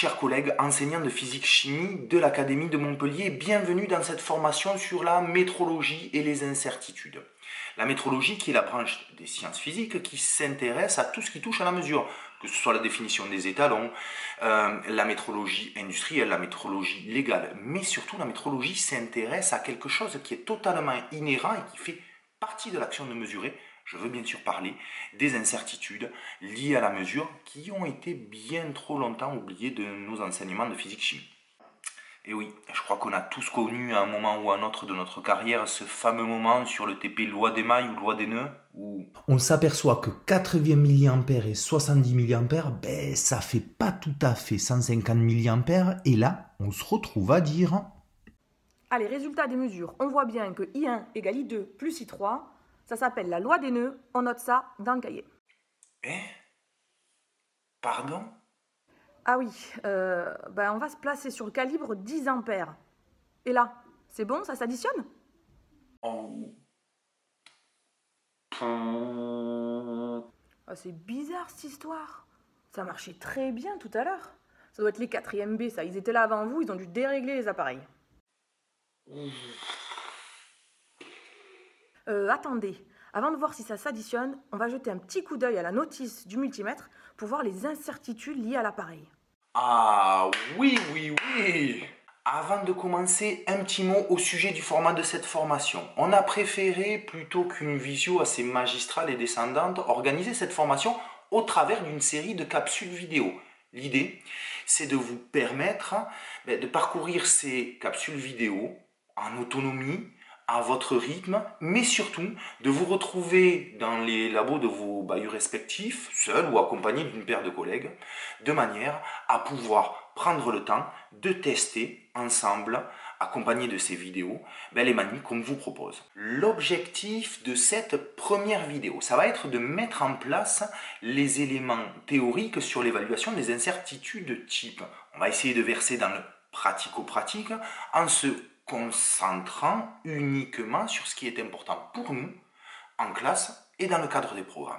Chers collègues enseignants de physique-chimie de l'Académie de Montpellier, bienvenue dans cette formation sur la métrologie et les incertitudes. La métrologie qui est la branche des sciences physiques qui s'intéresse à tout ce qui touche à la mesure, que ce soit la définition des étalons, euh, la métrologie industrielle, la métrologie légale, mais surtout la métrologie s'intéresse à quelque chose qui est totalement inhérent et qui fait partie de l'action de mesurer, je veux bien sûr parler des incertitudes liées à la mesure qui ont été bien trop longtemps oubliées de nos enseignements de physique-chimie. Et eh oui, je crois qu'on a tous connu à un moment ou à un autre de notre carrière ce fameux moment sur le TP loi des mailles ou loi des nœuds où on s'aperçoit que 80 mA et 70 mA, ben, ça fait pas tout à fait 150 mA et là, on se retrouve à dire Allez, résultat des mesures, on voit bien que I1 égale I2 plus I3 ça s'appelle la loi des nœuds. On note ça dans le cahier. Eh Pardon Ah oui, euh, ben on va se placer sur le calibre 10 ampères. Et là, c'est bon, ça s'additionne ah, C'est bizarre cette histoire. Ça marchait très bien tout à l'heure. Ça doit être les 4e B, ça. Ils étaient là avant vous, ils ont dû dérégler les appareils. Euh, attendez, avant de voir si ça s'additionne, on va jeter un petit coup d'œil à la notice du multimètre pour voir les incertitudes liées à l'appareil. Ah oui, oui, oui Avant de commencer, un petit mot au sujet du format de cette formation. On a préféré, plutôt qu'une visio assez magistrale et descendante, organiser cette formation au travers d'une série de capsules vidéo. L'idée, c'est de vous permettre hein, ben, de parcourir ces capsules vidéo en autonomie, à votre rythme, mais surtout de vous retrouver dans les labos de vos bailleurs respectifs, seul ou accompagné d'une paire de collègues, de manière à pouvoir prendre le temps de tester ensemble, accompagné de ces vidéos, ben, les manies qu'on vous propose. L'objectif de cette première vidéo, ça va être de mettre en place les éléments théoriques sur l'évaluation des incertitudes type. On va essayer de verser dans le pratico-pratique en se concentrant uniquement sur ce qui est important pour nous en classe et dans le cadre des programmes.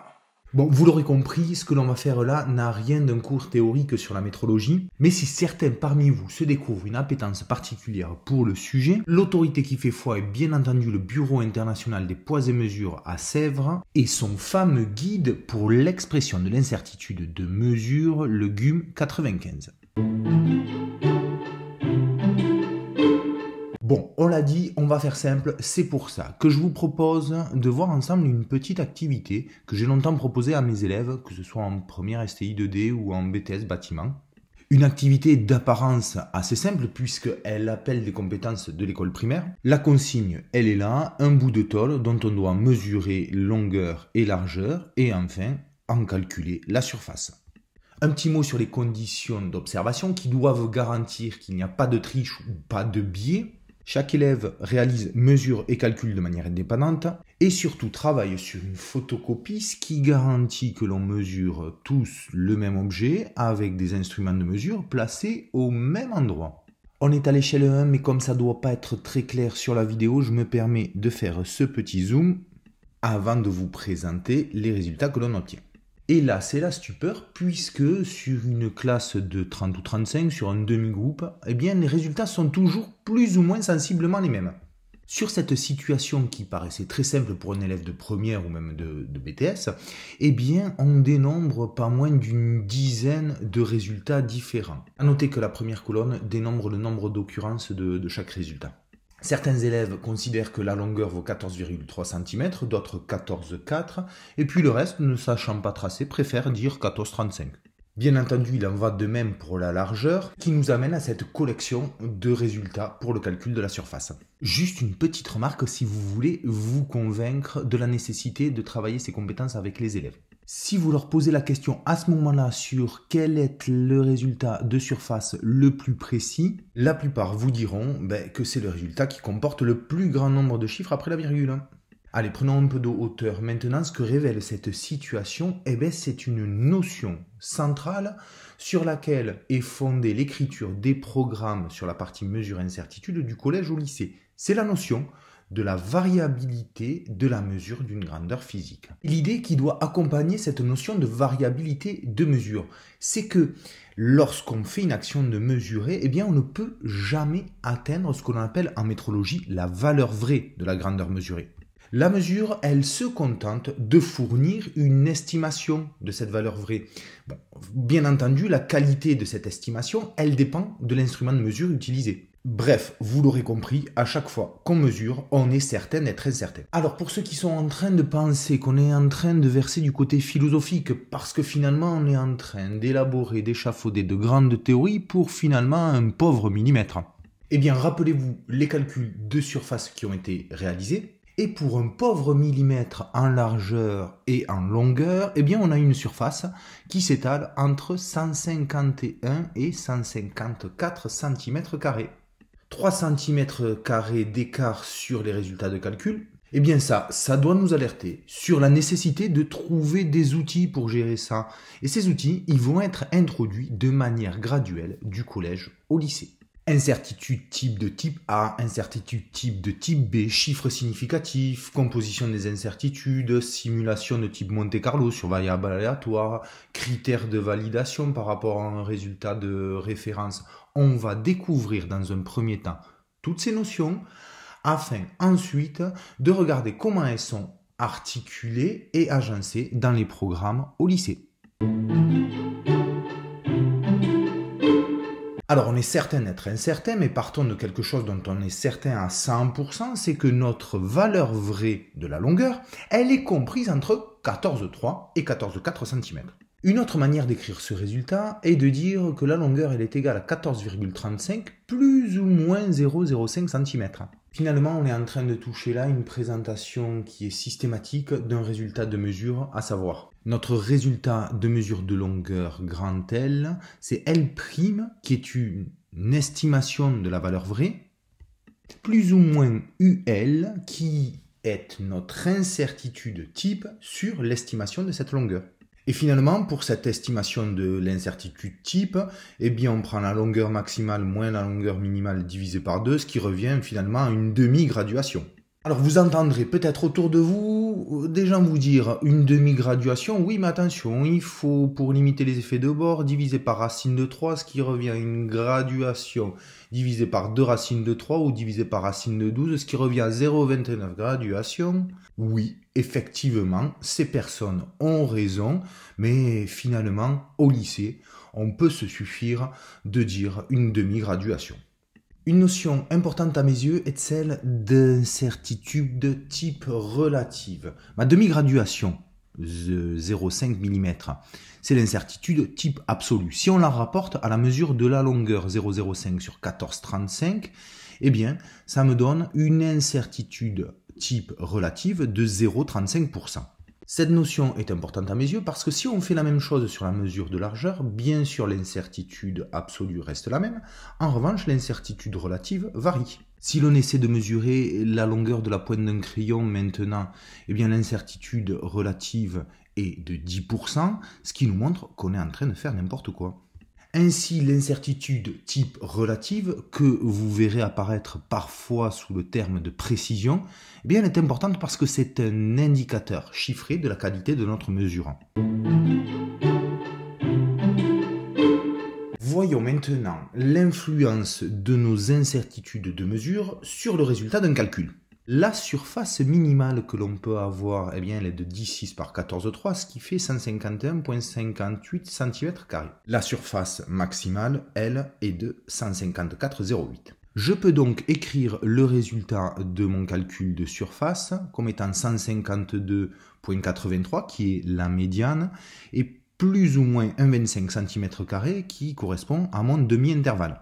Bon, vous l'aurez compris, ce que l'on va faire là n'a rien d'un cours théorique sur la métrologie, mais si certains parmi vous se découvrent une appétence particulière pour le sujet, l'autorité qui fait foi est bien entendu le Bureau international des poids et mesures à Sèvres et son fameux guide pour l'expression de l'incertitude de mesure, le GUM 95. Bon, on l'a dit, on va faire simple, c'est pour ça que je vous propose de voir ensemble une petite activité que j'ai longtemps proposée à mes élèves, que ce soit en première STI 2D ou en BTS bâtiment. Une activité d'apparence assez simple puisqu'elle appelle des compétences de l'école primaire. La consigne, elle est là, un bout de tôle dont on doit mesurer longueur et largeur et enfin en calculer la surface. Un petit mot sur les conditions d'observation qui doivent garantir qu'il n'y a pas de triche ou pas de biais. Chaque élève réalise, mesure et calcule de manière indépendante et surtout travaille sur une photocopie, ce qui garantit que l'on mesure tous le même objet avec des instruments de mesure placés au même endroit. On est à l'échelle 1 mais comme ça ne doit pas être très clair sur la vidéo, je me permets de faire ce petit zoom avant de vous présenter les résultats que l'on obtient. Et là, c'est la stupeur, puisque sur une classe de 30 ou 35, sur un demi-groupe, eh bien, les résultats sont toujours plus ou moins sensiblement les mêmes. Sur cette situation qui paraissait très simple pour un élève de première ou même de, BTS, eh bien, on dénombre pas moins d'une dizaine de résultats différents. À noter que la première colonne dénombre le nombre d'occurrences de chaque résultat. Certains élèves considèrent que la longueur vaut 14,3 cm, d'autres 14,4, et puis le reste, ne sachant pas tracer, préfère dire 14,35. Bien entendu, il en va de même pour la largeur, qui nous amène à cette collection de résultats pour le calcul de la surface. Juste une petite remarque si vous voulez vous convaincre de la nécessité de travailler ces compétences avec les élèves. Si vous leur posez la question à ce moment-là sur quel est le résultat de surface le plus précis, la plupart vous diront ben, que c'est le résultat qui comporte le plus grand nombre de chiffres après la virgule. Hein. Allez, prenons un peu de hauteur. Maintenant, ce que révèle cette situation, eh ben, c'est une notion centrale sur laquelle est fondée l'écriture des programmes sur la partie mesure incertitude du collège au lycée. C'est la notion de la variabilité de la mesure d'une grandeur physique. L'idée qui doit accompagner cette notion de variabilité de mesure, c'est que lorsqu'on fait une action de mesurer, eh bien on ne peut jamais atteindre ce qu'on appelle en métrologie la valeur vraie de la grandeur mesurée. La mesure, elle se contente de fournir une estimation de cette valeur vraie. bien entendu, la qualité de cette estimation, elle dépend de l'instrument de mesure utilisé. Bref, vous l'aurez compris, à chaque fois qu'on mesure, on est certain très certaine. Alors pour ceux qui sont en train de penser qu'on est en train de verser du côté philosophique, parce que finalement on est en train d'élaborer, d'échafauder de grandes théories pour finalement un pauvre millimètre. Eh bien rappelez-vous les calculs de surface qui ont été réalisés, et pour un pauvre millimètre en largeur et en longueur, eh bien on a une surface qui s'étale entre 151 et 154 cm carrés. 3 cm d'écart sur les résultats de calcul, eh bien ça, ça doit nous alerter sur la nécessité de trouver des outils pour gérer ça. Et ces outils, ils vont être introduits de manière graduelle du collège au lycée. Incertitude type de type A, incertitude type de type B, chiffres significatifs, composition des incertitudes, simulation de type Monte Carlo sur variable aléatoire, critères de validation par rapport à un résultat de référence on va découvrir dans un premier temps toutes ces notions afin ensuite de regarder comment elles sont articulées et agencées dans les programmes au lycée. Alors on est certain d'être incertain, mais partons de quelque chose dont on est certain à 100%, c'est que notre valeur vraie de la longueur, elle est comprise entre 14,3 et 14,4 cm. Une autre manière d'écrire ce résultat est de dire que la longueur est égale à 14,35 plus ou moins 0,05 cm. Finalement, on est en train de toucher là une présentation qui est systématique d'un résultat de mesure, à savoir notre résultat de mesure de longueur grand L, c'est L' qui est une estimation de la valeur vraie, plus ou moins UL qui est notre incertitude type sur l'estimation de cette longueur. Et finalement, pour cette estimation de l'incertitude type, eh bien, on prend la longueur maximale moins la longueur minimale divisée par 2, ce qui revient finalement à une demi-graduation. Alors vous entendrez peut-être autour de vous euh, des gens vous dire une demi-graduation, oui mais attention, il faut pour limiter les effets de bord diviser par racine de 3, ce qui revient à une graduation divisée par 2 racines de 3 ou diviser par racine de 12, ce qui revient à 0,29 graduation. Oui, effectivement, ces personnes ont raison, mais finalement, au lycée, on peut se suffire de dire une demi-graduation. Une notion importante à mes yeux est celle d'incertitude de type relative. Ma demi-graduation, 0,5 euh, mm, c'est l'incertitude type absolue. Si on la rapporte à la mesure de la longueur 0,05 sur 14,35, eh bien, ça me donne une incertitude type relative de 0,35%. Cette notion est importante à mes yeux parce que si on fait la même chose sur la mesure de largeur, bien sûr l'incertitude absolue reste la même, en revanche l'incertitude relative varie. Si l'on essaie de mesurer la longueur de la pointe d'un crayon maintenant, eh bien l'incertitude relative est de 10%, ce qui nous montre qu'on est en train de faire n'importe quoi. Ainsi, l'incertitude type relative, que vous verrez apparaître parfois sous le terme de précision, eh bien, est importante parce que c'est un indicateur chiffré de la qualité de notre mesurant. Voyons maintenant l'influence de nos incertitudes de mesure sur le résultat d'un calcul. La surface minimale que l'on peut avoir, eh bien, elle est de 16 par 14,3, ce qui fait 151,58 cm2. La surface maximale, elle, est de 154,08. Je peux donc écrire le résultat de mon calcul de surface comme étant 152,83 qui est la médiane et plus ou moins 1,25 cm2 qui correspond à mon demi-intervalle.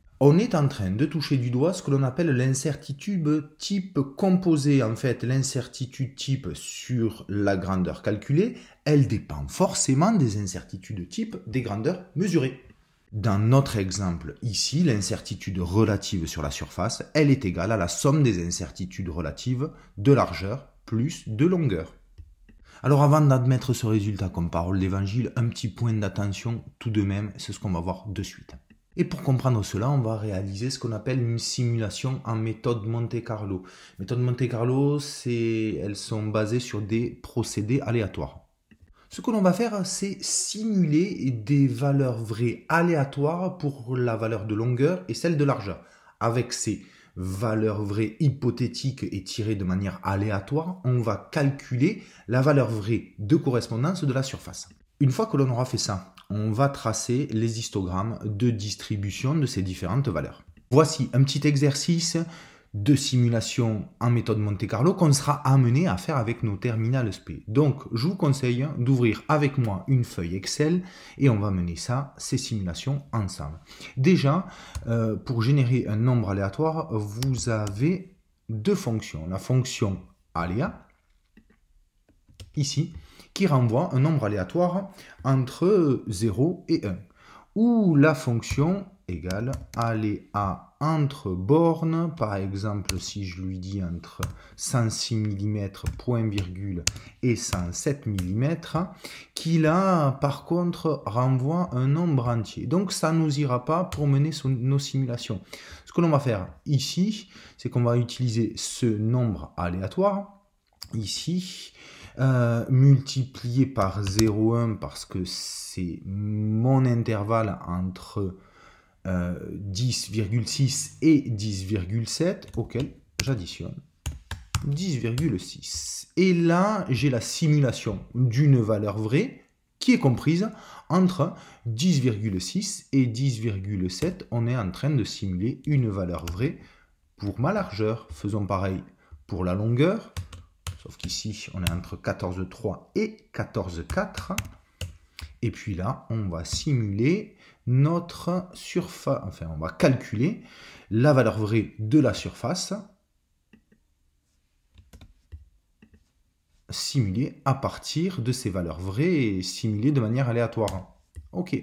on est en train de toucher du doigt ce que l'on appelle l'incertitude type composée. En fait, l'incertitude type sur la grandeur calculée, elle dépend forcément des incertitudes type des grandeurs mesurées. Dans notre exemple ici, l'incertitude relative sur la surface, elle est égale à la somme des incertitudes relatives de largeur plus de longueur. Alors avant d'admettre ce résultat comme parole d'évangile, un petit point d'attention tout de même, c'est ce qu'on va voir de suite. Et pour comprendre cela, on va réaliser ce qu'on appelle une simulation en méthode Monte Carlo. Méthode Monte Carlo, c'est, elles sont basées sur des procédés aléatoires. Ce que l'on va faire, c'est simuler des valeurs vraies aléatoires pour la valeur de longueur et celle de largeur. Avec ces valeurs vraies hypothétiques et tirées de manière aléatoire, on va calculer la valeur vraie de correspondance de la surface. Une fois que l'on aura fait ça, on va tracer les histogrammes de distribution de ces différentes valeurs. Voici un petit exercice de simulation en méthode Monte Carlo qu'on sera amené à faire avec nos terminales SP. Donc, je vous conseille d'ouvrir avec moi une feuille Excel et on va mener ça, ces simulations ensemble. Déjà, euh, pour générer un nombre aléatoire, vous avez deux fonctions. La fonction aléa, ici, qui renvoie un nombre aléatoire entre 0 et 1, Ou la fonction égale à entre bornes, par exemple si je lui dis entre 106 mm point virgule et 107 mm, qui là par contre renvoie un nombre entier. Donc ça nous ira pas pour mener nos simulations. Ce que l'on va faire ici, c'est qu'on va utiliser ce nombre aléatoire ici euh, multiplié par 0,1 parce que c'est mon intervalle entre 10,6 euh, et 10,7 auquel j'additionne 10,6. Et là, j'ai la simulation d'une valeur vraie qui est comprise entre 10,6 et 10,7. On est en train de simuler une valeur vraie pour ma largeur. Faisons pareil pour la longueur. Sauf qu'ici, on est entre 14,3 et 14,4. Et puis là, on va simuler notre surface, enfin, on va calculer la valeur vraie de la surface simulée à partir de ces valeurs vraies et simulées de manière aléatoire. Ok.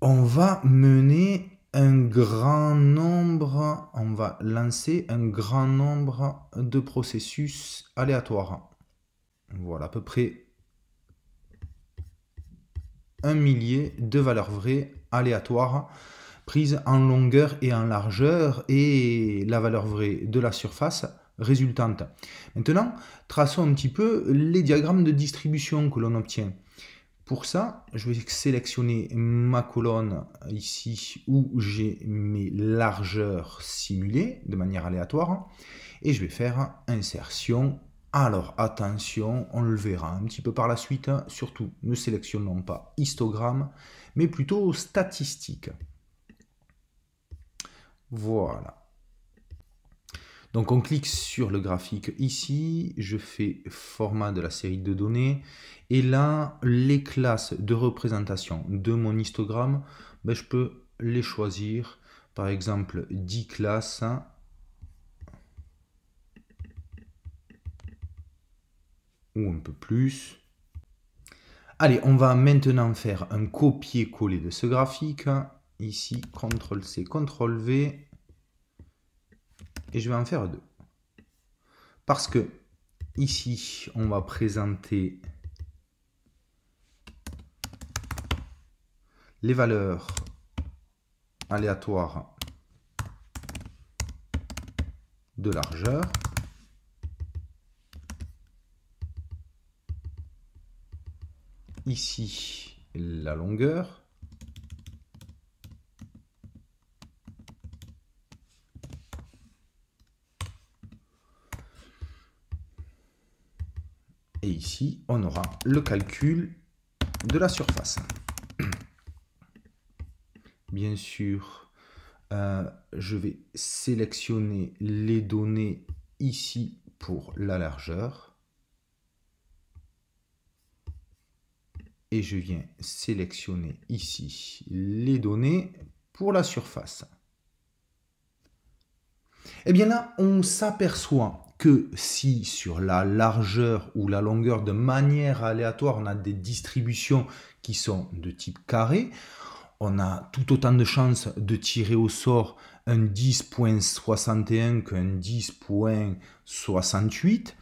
On va mener un grand nombre, on va lancer un grand nombre de processus aléatoires. Voilà, à peu près un millier de valeurs vraies aléatoires prises en longueur et en largeur et la valeur vraie de la surface résultante. Maintenant, traçons un petit peu les diagrammes de distribution que l'on obtient. Pour ça, je vais sélectionner ma colonne ici où j'ai mes largeurs simulées de manière aléatoire et je vais faire insertion. Alors attention, on le verra un petit peu par la suite, surtout ne sélectionnons pas histogramme mais plutôt statistique. Voilà. Donc on clique sur le graphique ici, je fais format de la série de données, et là, les classes de représentation de mon histogramme, ben, je peux les choisir, par exemple 10 classes, ou un peu plus. Allez, on va maintenant faire un copier-coller de ce graphique. Ici, CTRL-C, CTRL-V et je vais en faire deux. Parce que ici, on va présenter les valeurs aléatoires de largeur. Ici, la longueur. Et ici, on aura le calcul de la surface. Bien sûr, euh, je vais sélectionner les données ici pour la largeur. Et je viens sélectionner ici les données pour la surface. Et eh bien là, on s'aperçoit que si sur la largeur ou la longueur de manière aléatoire, on a des distributions qui sont de type carré, on a tout autant de chances de tirer au sort un 10.61 qu'un 10.68. et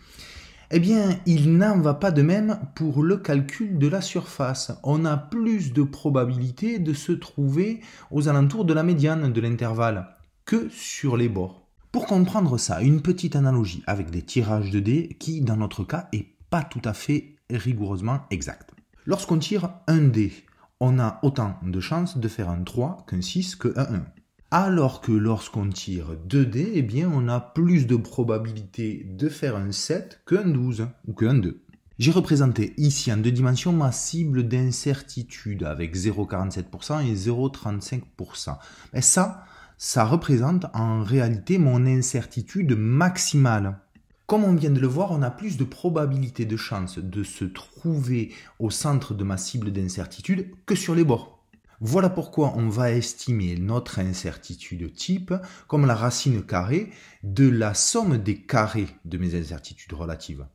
eh bien, il n'en va pas de même pour le calcul de la surface. On a plus de probabilité de se trouver aux alentours de la médiane de l'intervalle que sur les bords. Pour comprendre ça, une petite analogie avec des tirages de dés qui, dans notre cas, est pas tout à fait rigoureusement exact. Lorsqu'on tire un dé, on a autant de chances de faire un 3 qu'un 6 qu'un 1. Alors que lorsqu'on tire 2 dés, eh bien on a plus de probabilité de faire un 7 qu'un 12 ou qu'un 2. J'ai représenté ici en deux dimensions ma cible d'incertitude avec 0,47% et 0,35%. Mais ça, ça représente en réalité mon incertitude maximale. Comme on vient de le voir, on a plus de probabilité de chance de se trouver au centre de ma cible d'incertitude que sur les bords. Voilà pourquoi on va estimer notre incertitude type comme la racine carrée de la somme des carrés de mes incertitudes relatives.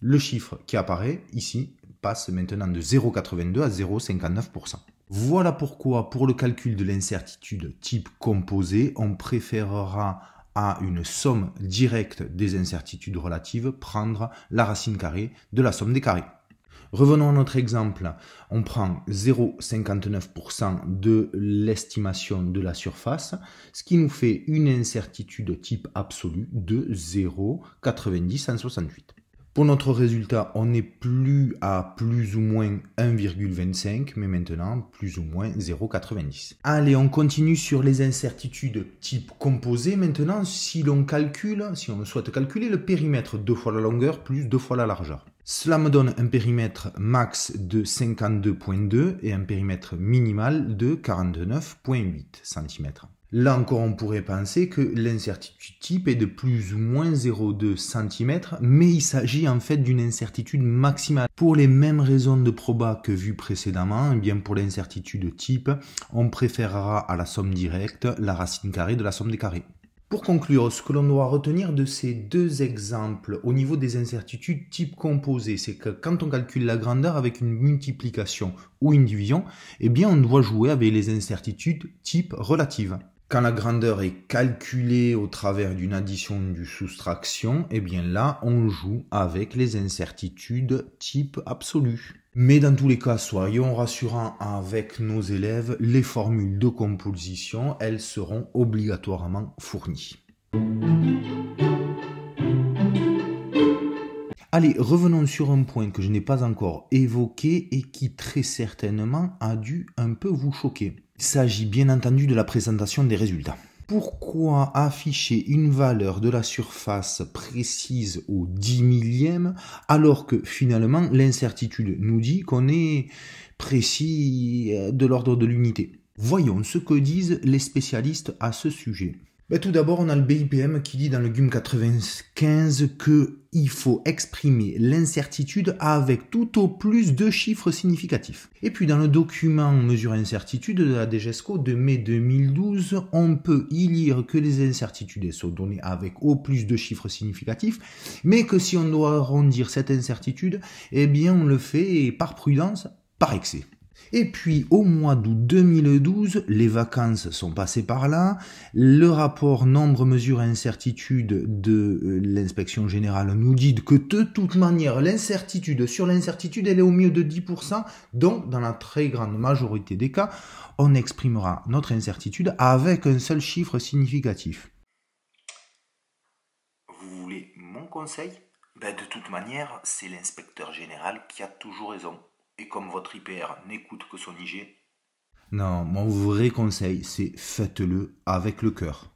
Le chiffre qui apparaît ici passe maintenant de 0,82 à 0,59%. Voilà pourquoi, pour le calcul de l'incertitude type composé, on préférera à une somme directe des incertitudes relatives prendre la racine carrée de la somme des carrés. Revenons à notre exemple. On prend 0,59% de l'estimation de la surface, ce qui nous fait une incertitude type absolue de 0,90168. Pour notre résultat, on n'est plus à plus ou moins 1,25, mais maintenant plus ou moins 0,90. Allez, on continue sur les incertitudes type composé. Maintenant, si l'on calcule, si on souhaite calculer le périmètre deux fois la longueur plus deux fois la largeur. Cela me donne un périmètre max de 52,2 et un périmètre minimal de 49,8 cm. Là encore, on pourrait penser que l'incertitude type est de plus ou moins 0,2 cm, mais il s'agit en fait d'une incertitude maximale. Pour les mêmes raisons de proba que vues précédemment, et eh bien pour l'incertitude type, on préférera à la somme directe la racine carrée de la somme des carrés. Pour conclure, ce que l'on doit retenir de ces deux exemples au niveau des incertitudes type composé, c'est que quand on calcule la grandeur avec une multiplication ou une division, eh bien on doit jouer avec les incertitudes type relatives. Quand la grandeur est calculée au travers d'une addition ou d'une soustraction, eh bien là, on joue avec les incertitudes type absolu. Mais dans tous les cas, soyons rassurants avec nos élèves, les formules de composition, elles seront obligatoirement fournies. Allez, revenons sur un point que je n'ai pas encore évoqué et qui très certainement a dû un peu vous choquer. Il s'agit bien entendu de la présentation des résultats. Pourquoi afficher une valeur de la surface précise au dix millième alors que finalement l'incertitude nous dit qu'on est précis euh, de l'ordre de l'unité Voyons ce que disent les spécialistes à ce sujet. Ben, tout d'abord, on a le BIPM qui dit dans le GUM 95 qu'il faut exprimer l'incertitude avec tout au plus deux chiffres significatifs. Et puis dans le document mesure incertitude de la DGESCO de mai 2012, on peut y lire que les incertitudes sont données avec au plus deux chiffres significatifs, mais que si on doit arrondir cette incertitude, eh bien on le fait par prudence, par excès. Et puis au mois d'août 2012, les vacances sont passées par là, le rapport nombre, mesure et incertitude de euh, l'inspection générale nous dit que de toute manière l'incertitude sur l'incertitude elle est au mieux de 10%, donc dans la très grande majorité des cas, on exprimera notre incertitude avec un seul chiffre significatif. Vous voulez mon conseil ben De toute manière, c'est l'inspecteur général qui a toujours raison. Et comme votre IPR n'écoute que son IG Non, mon vrai conseil, c'est faites-le avec le cœur.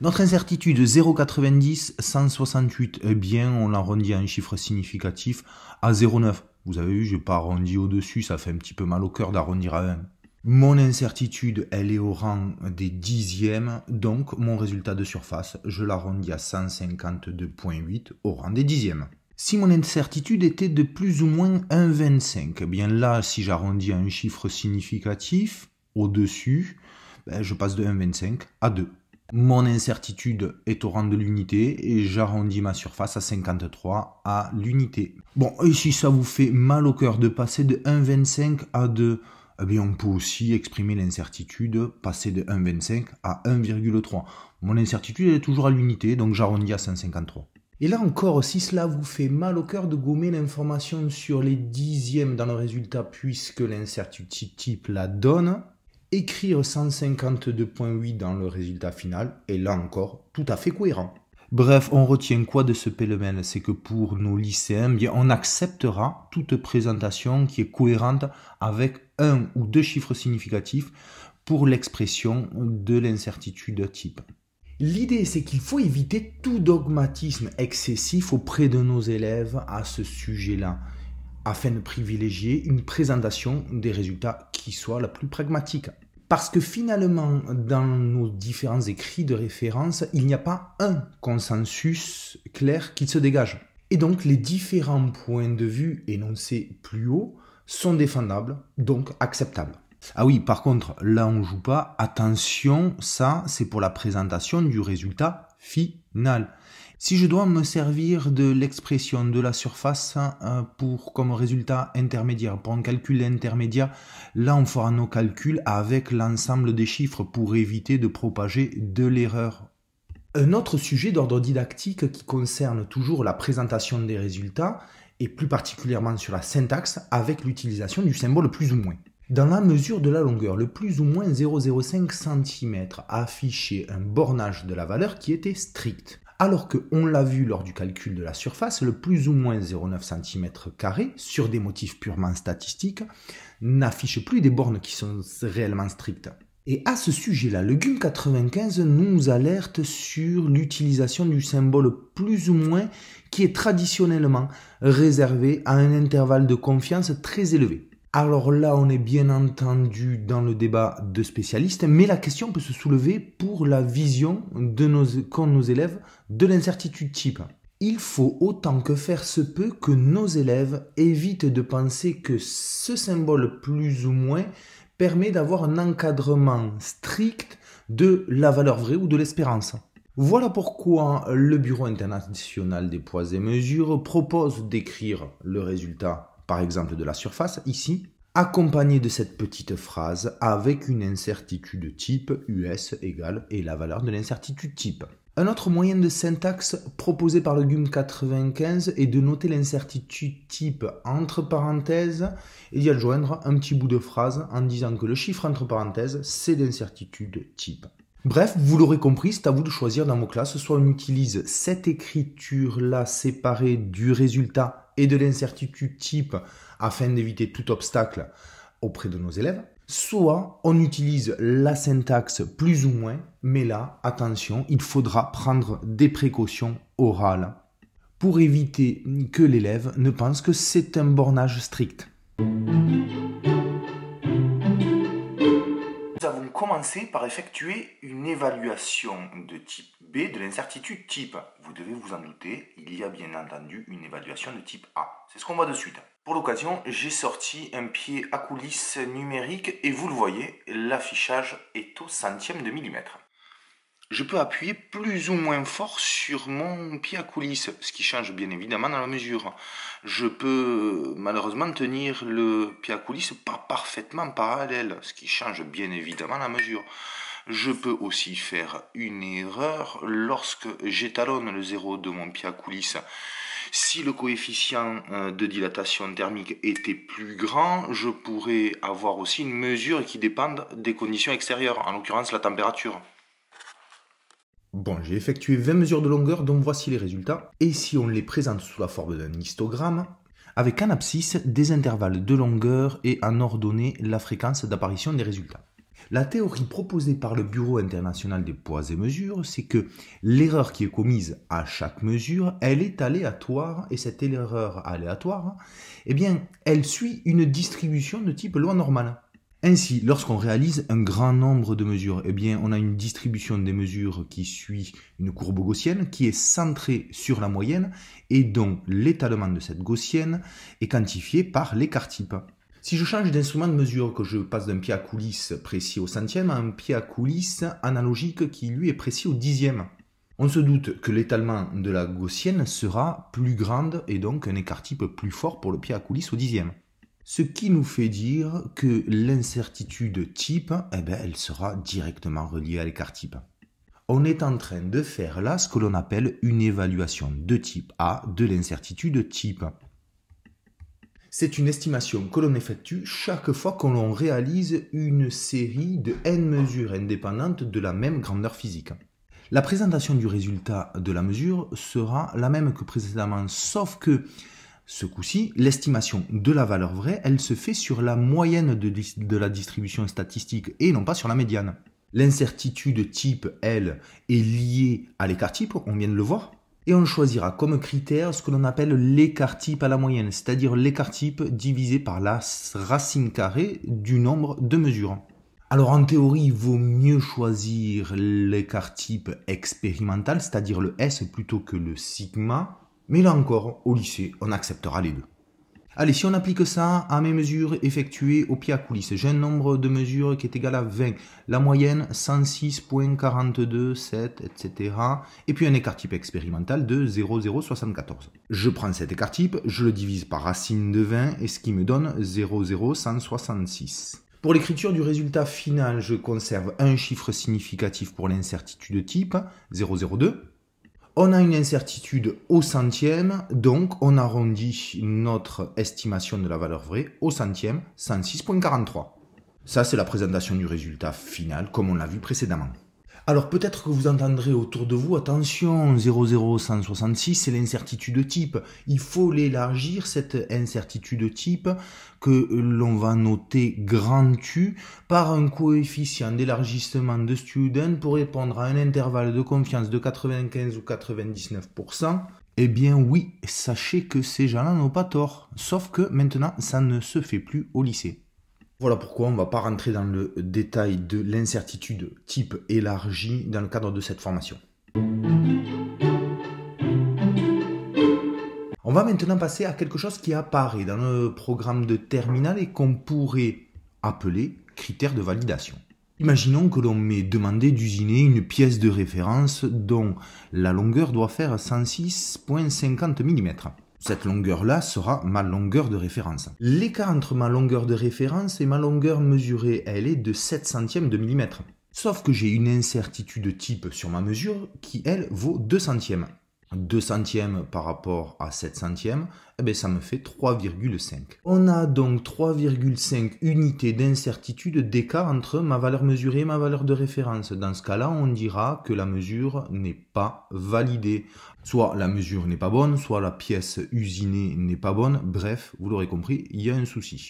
Notre incertitude 0,90, 168, eh bien, on l'arrondit à un chiffre significatif à 0,9. Vous avez vu, je n'ai pas arrondi au-dessus, ça fait un petit peu mal au cœur d'arrondir à 1. Mon incertitude, elle est au rang des dixièmes, donc mon résultat de surface, je l'arrondis à 152,8 au rang des dixièmes si mon incertitude était de plus ou moins 1,25, eh bien là, si j'arrondis à un chiffre significatif, au-dessus, ben, je passe de 1,25 à 2. Mon incertitude est au rang de l'unité et j'arrondis ma surface à 53 à l'unité. Bon, et si ça vous fait mal au cœur de passer de 1,25 à 2, eh bien on peut aussi exprimer l'incertitude, passer de 1,25 à 1,3. Mon incertitude est toujours à l'unité, donc j'arrondis à 153. Et là encore, si cela vous fait mal au cœur de gommer l'information sur les dixièmes dans le résultat puisque l'incertitude type la donne, écrire 152.8 dans le résultat final est là encore tout à fait cohérent. Bref, on retient quoi de ce phénomène C'est que pour nos lycéens, on acceptera toute présentation qui est cohérente avec un ou deux chiffres significatifs pour l'expression de l'incertitude type. L'idée, c'est qu'il faut éviter tout dogmatisme excessif auprès de nos élèves à ce sujet-là, afin de privilégier une présentation des résultats qui soit la plus pragmatique. Parce que finalement, dans nos différents écrits de référence, il n'y a pas un consensus clair qui se dégage. Et donc, les différents points de vue énoncés plus haut sont défendables, donc acceptables. Ah oui, par contre, là on joue pas. Attention, ça c'est pour la présentation du résultat final. Si je dois me servir de l'expression de la surface hein, pour comme résultat intermédiaire, pour un calcul intermédiaire, là on fera nos calculs avec l'ensemble des chiffres pour éviter de propager de l'erreur. Un autre sujet d'ordre didactique qui concerne toujours la présentation des résultats, et plus particulièrement sur la syntaxe, avec l'utilisation du symbole plus ou moins. Dans la mesure de la longueur, le plus ou moins 0,05 cm a affiché un bornage de la valeur qui était strict. Alors que, on l'a vu lors du calcul de la surface, le plus ou moins 0,9 cm sur des motifs purement statistiques, n'affiche plus des bornes qui sont réellement strictes. Et à ce sujet-là, le 95 nous alerte sur l'utilisation du symbole plus ou moins qui est traditionnellement réservé à un intervalle de confiance très élevé. Alors là, on est bien entendu dans le débat de spécialistes, mais la question peut se soulever pour la vision de nos, qu'ont nos élèves de l'incertitude type. Il faut autant que faire se peut que nos élèves évitent de penser que ce symbole plus ou moins permet d'avoir un encadrement strict de la valeur vraie ou de l'espérance. Voilà pourquoi le Bureau international des poids et mesures propose d'écrire le résultat par exemple de la surface, ici, accompagné de cette petite phrase avec une incertitude type US égale et la valeur de l'incertitude type. Un autre moyen de syntaxe proposé par le GUM 95 est de noter l'incertitude type entre parenthèses et d'y adjoindre un petit bout de phrase en disant que le chiffre entre parenthèses, c'est l'incertitude type. Bref, vous l'aurez compris, c'est à vous de choisir dans vos classes. Soit on utilise cette écriture-là séparée du résultat et de l'incertitude type afin d'éviter tout obstacle auprès de nos élèves. Soit on utilise la syntaxe plus ou moins, mais là, attention, il faudra prendre des précautions orales pour éviter que l'élève ne pense que c'est un bornage strict. par effectuer une évaluation de type B de l'incertitude type. Vous devez vous en douter, il y a bien entendu une évaluation de type A. C'est ce qu'on voit de suite. Pour l'occasion, j'ai sorti un pied à coulisses numérique et vous le voyez, l'affichage est au centième de millimètre je peux appuyer plus ou moins fort sur mon pied à coulisse, ce qui change bien évidemment dans la mesure. Je peux malheureusement tenir le pied à coulisse pas parfaitement parallèle, ce qui change bien évidemment la mesure. Je peux aussi faire une erreur lorsque j'étalonne le zéro de mon pied à coulisse. Si le coefficient euh, de dilatation thermique était plus grand, je pourrais avoir aussi une mesure qui dépende des conditions extérieures, en l'occurrence la température. Bon, j'ai effectué 20 mesures de longueur, donc voici les résultats. Et si on les présente sous la forme d'un histogramme, avec un abscisse, des intervalles de longueur et en ordonnée la fréquence d'apparition des résultats. La théorie proposée par le Bureau international des poids et mesures, c'est que l'erreur qui est commise à chaque mesure, elle est aléatoire, et cette erreur aléatoire, eh bien, elle suit une distribution de type loi normale. Ainsi, lorsqu'on réalise un grand nombre de mesures, eh bien, on a une distribution des mesures qui suit une courbe gaussienne qui est centrée sur la moyenne et dont l'étalement de cette gaussienne est quantifié par l'écart-type. Si je change d'instrument de mesure, que je passe d'un pied à coulisse précis au centième à un pied à coulisse analogique qui lui est précis au dixième, on se doute que l'étalement de la gaussienne sera plus grande et donc un écart-type plus fort pour le pied à coulisse au dixième. Ce qui nous fait dire que l'incertitude type, eh ben, elle sera directement reliée à l'écart type. On est en train de faire là ce que l'on appelle une évaluation de type A de l'incertitude type. C'est une estimation que l'on effectue chaque fois que l'on réalise une série de n mesures indépendantes de la même grandeur physique. La présentation du résultat de la mesure sera la même que précédemment, sauf que ce coup-ci, l'estimation de la valeur vraie, elle se fait sur la moyenne de, la distribution statistique et non pas sur la médiane. L'incertitude type, L est liée à l'écart type, on vient de le voir, et on choisira comme critère ce que l'on appelle l'écart type à la moyenne, c'est-à-dire l'écart type divisé par la racine carrée du nombre de mesures. Alors en théorie, il vaut mieux choisir l'écart type expérimental, c'est-à-dire le S plutôt que le sigma, mais là encore, au lycée, on acceptera les deux. Allez, si on applique ça à mes mesures effectuées au pied à coulisses, j'ai un nombre de mesures qui est égal à 20. La moyenne, 106.42,7, etc. Et puis un écart type expérimental de 0,074. Je prends cet écart type, je le divise par racine de 20, et ce qui me donne 0,0166. Pour l'écriture du résultat final, je conserve un chiffre significatif pour l'incertitude type, 002, on a une incertitude au centième, donc on arrondit notre estimation de la valeur vraie au centième, 106.43. Ça, c'est la présentation du résultat final, comme on l'a vu précédemment. Alors peut-être que vous entendrez autour de vous, attention, 00166, c'est l'incertitude type. Il faut l'élargir, cette incertitude type, que l'on va noter grand U, par un coefficient d'élargissement de student pour répondre à un intervalle de confiance de 95 ou 99%. Eh bien oui, sachez que ces gens-là n'ont pas tort. Sauf que maintenant, ça ne se fait plus au lycée. Voilà pourquoi on ne va pas rentrer dans le détail de l'incertitude type élargie dans le cadre de cette formation. On va maintenant passer à quelque chose qui apparaît dans le programme de terminal et qu'on pourrait appeler critère de validation. Imaginons que l'on m'ait demandé d'usiner une pièce de référence dont la longueur doit faire 106.50 mm cette longueur-là sera ma longueur de référence. L'écart entre ma longueur de référence et ma longueur mesurée, elle est de 7 centièmes de millimètre. Sauf que j'ai une incertitude type sur ma mesure qui, elle, vaut 2 centièmes. 2 centièmes par rapport à 7 centièmes, eh ben, ça me fait 3,5. On a donc 3,5 unités d'incertitude d'écart entre ma valeur mesurée et ma valeur de référence. Dans ce cas-là, on dira que la mesure n'est pas validée. Soit la mesure n'est pas bonne, soit la pièce usinée n'est pas bonne, bref, vous l'aurez compris, il y a un souci.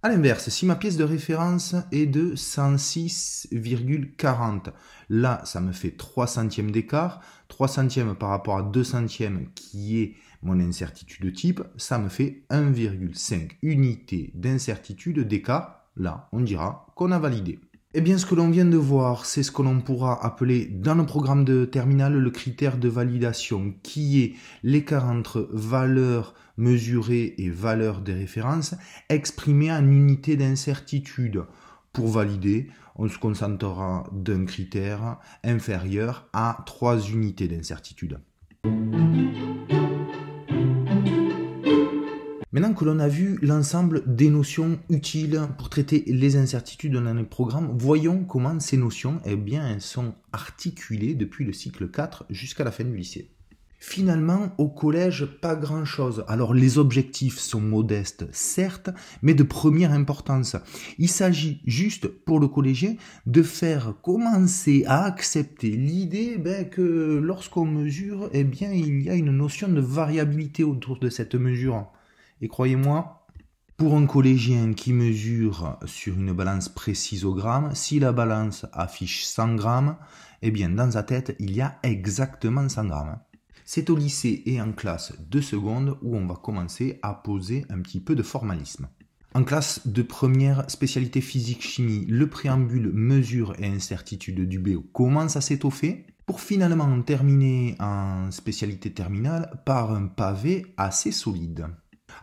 A l'inverse, si ma pièce de référence est de 106,40, là ça me fait 3 centièmes d'écart. 3 centièmes par rapport à 2 centièmes qui est mon incertitude de type, ça me fait 1,5 unité d'incertitude d'écart. Là, on dira qu'on a validé. Eh bien, ce que l'on vient de voir, c'est ce que l'on pourra appeler dans le programme de terminal le critère de validation, qui est l'écart entre valeur mesurer et valeur des références, exprimées en unité d'incertitude. Pour valider, on se concentrera d'un critère inférieur à trois unités d'incertitude. Maintenant que l'on a vu l'ensemble des notions utiles pour traiter les incertitudes dans un programme, voyons comment ces notions eh bien, sont articulées depuis le cycle 4 jusqu'à la fin du lycée. Finalement, au collège, pas grand-chose. Alors les objectifs sont modestes, certes, mais de première importance. Il s'agit juste, pour le collégien, de faire commencer à accepter l'idée ben, que lorsqu'on mesure, eh bien, il y a une notion de variabilité autour de cette mesure. Et croyez-moi, pour un collégien qui mesure sur une balance précise au gramme, si la balance affiche 100 grammes, eh bien, dans sa tête, il y a exactement 100 grammes. C'est au lycée et en classe de seconde où on va commencer à poser un petit peu de formalisme. En classe de première spécialité physique-chimie, le préambule mesure et incertitude du BO commence à s'étoffer pour finalement terminer en spécialité terminale par un pavé assez solide.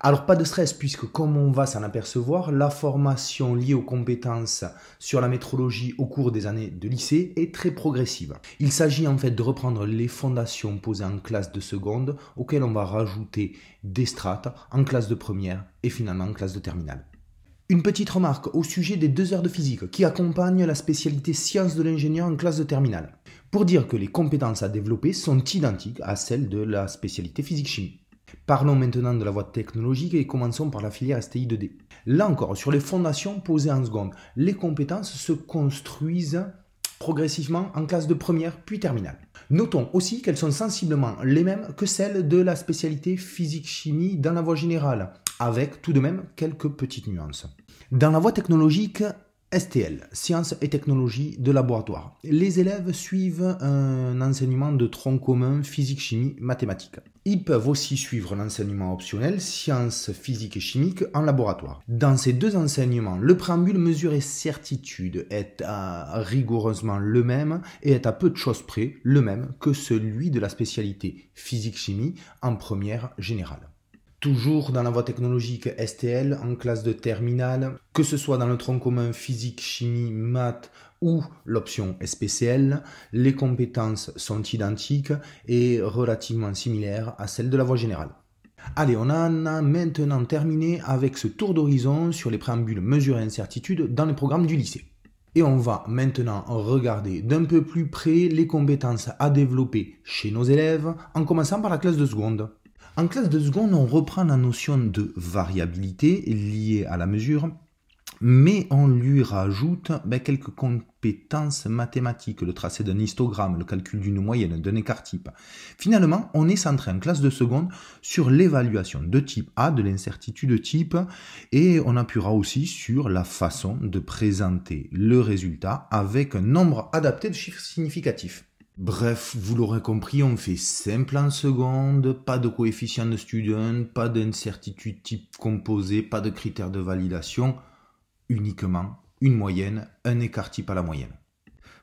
Alors pas de stress puisque comme on va s'en apercevoir, la formation liée aux compétences sur la métrologie au cours des années de lycée est très progressive. Il s'agit en fait de reprendre les fondations posées en classe de seconde auxquelles on va rajouter des strates en classe de première et finalement en classe de terminale. Une petite remarque au sujet des deux heures de physique qui accompagnent la spécialité sciences de l'ingénieur en classe de terminale, pour dire que les compétences à développer sont identiques à celles de la spécialité physique-chimie. Parlons maintenant de la voie technologique et commençons par la filière STI2D. Là encore, sur les fondations posées en seconde, les compétences se construisent progressivement en classe de première puis terminale. Notons aussi qu'elles sont sensiblement les mêmes que celles de la spécialité physique-chimie dans la voie générale, avec tout de même quelques petites nuances. Dans la voie technologique, STL, Sciences et Technologies de Laboratoire. Les élèves suivent un enseignement de tronc commun physique, chimie, mathématiques. Ils peuvent aussi suivre l'enseignement optionnel Sciences physiques et chimiques en laboratoire. Dans ces deux enseignements, le préambule mesure et certitude est rigoureusement le même et est à peu de choses près le même que celui de la spécialité physique-chimie en première générale toujours dans la voie technologique STL, en classe de terminale, que ce soit dans le tronc commun physique, chimie, maths ou l'option SPCL, les compétences sont identiques et relativement similaires à celles de la voie générale. Allez, on en a maintenant terminé avec ce tour d'horizon sur les préambules mesure et incertitudes dans les programmes du lycée. Et on va maintenant regarder d'un peu plus près les compétences à développer chez nos élèves, en commençant par la classe de seconde. En classe de seconde, on reprend la notion de variabilité liée à la mesure, mais on lui rajoute ben, quelques compétences mathématiques, le tracé d'un histogramme, le calcul d'une moyenne, d'un écart type. Finalement, on est centré en classe de seconde sur l'évaluation de type A, de l'incertitude de type, et on appuiera aussi sur la façon de présenter le résultat avec un nombre adapté de chiffres significatifs. Bref, vous l'aurez compris, on fait simple en seconde, pas de coefficient de student, pas d'incertitude type composée, pas de critères de validation, uniquement une moyenne, un écart type à la moyenne.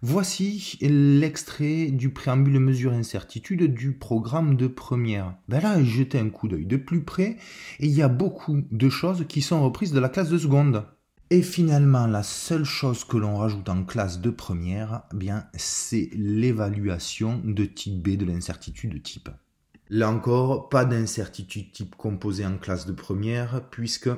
Voici l'extrait du préambule mesure incertitude du programme de première. Ben là, jetez un coup d'œil de plus près et il y a beaucoup de choses qui sont reprises de la classe de seconde. Et finalement, la seule chose que l'on rajoute en classe de première, eh bien, c'est l'évaluation de type B de l'incertitude de type. Là encore, pas d'incertitude type composée en classe de première, puisque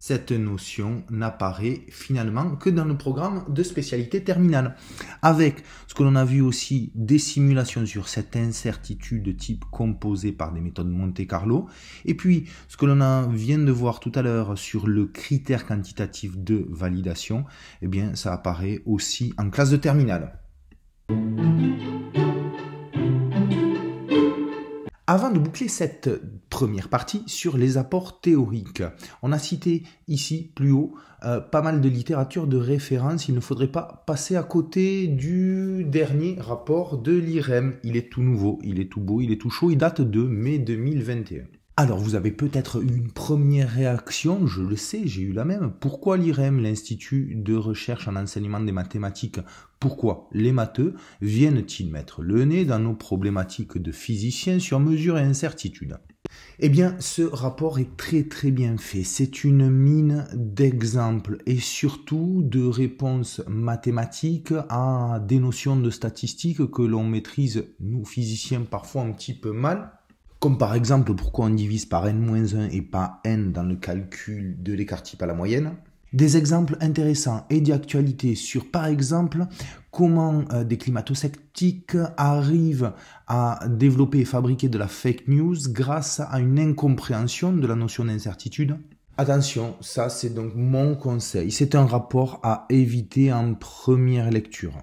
cette notion n'apparaît finalement que dans le programme de spécialité terminale, avec ce que l'on a vu aussi des simulations sur cette incertitude de type composée par des méthodes Monte Carlo, et puis ce que l'on vient de voir tout à l'heure sur le critère quantitatif de validation, eh bien ça apparaît aussi en classe de terminale. Avant de boucler cette euh, première partie sur les apports théoriques, on a cité ici plus haut euh, pas mal de littérature de référence. Il ne faudrait pas passer à côté du dernier rapport de l'IREM. Il est tout nouveau, il est tout beau, il est tout chaud. Il date de mai 2021. Alors vous avez peut-être eu une première réaction, je le sais, j'ai eu la même. Pourquoi l'IREM, l'Institut de recherche en enseignement des mathématiques, pourquoi les matheux viennent-ils mettre le nez dans nos problématiques de physiciens sur mesure et incertitude eh bien, ce rapport est très très bien fait. C'est une mine d'exemples et surtout de réponses mathématiques à des notions de statistiques que l'on maîtrise, nous physiciens, parfois un petit peu mal, comme par exemple pourquoi on divise par n-1 et pas n dans le calcul de l'écart type à la moyenne. Des exemples intéressants et d'actualité sur par exemple comment euh, des climato arrivent à développer et fabriquer de la fake news grâce à une incompréhension de la notion d'incertitude. Attention, ça c'est donc mon conseil. C'est un rapport à éviter en première lecture.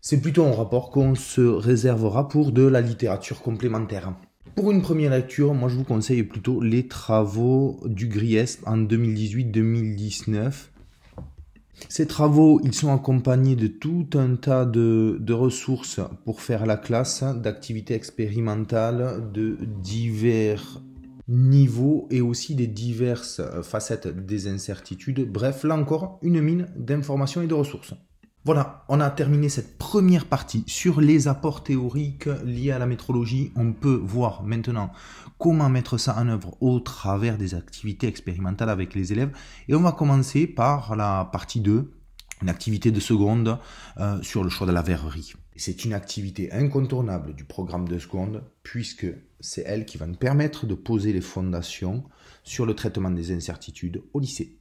C'est plutôt un rapport qu'on se réservera pour de la littérature complémentaire. Pour une première lecture, moi je vous conseille plutôt les travaux du Griesp en 2018-2019. Ces travaux, ils sont accompagnés de tout un tas de, de ressources pour faire la classe, d'activités expérimentales, de divers niveaux et aussi des diverses facettes des incertitudes. Bref, là encore, une mine d'informations et de ressources. Voilà, on a terminé cette première partie sur les apports théoriques liés à la métrologie. On peut voir maintenant comment mettre ça en œuvre au travers des activités expérimentales avec les élèves. Et on va commencer par la partie 2, une activité de seconde euh, sur le choix de la verrerie. C'est une activité incontournable du programme de seconde puisque c'est elle qui va nous permettre de poser les fondations sur le traitement des incertitudes au lycée.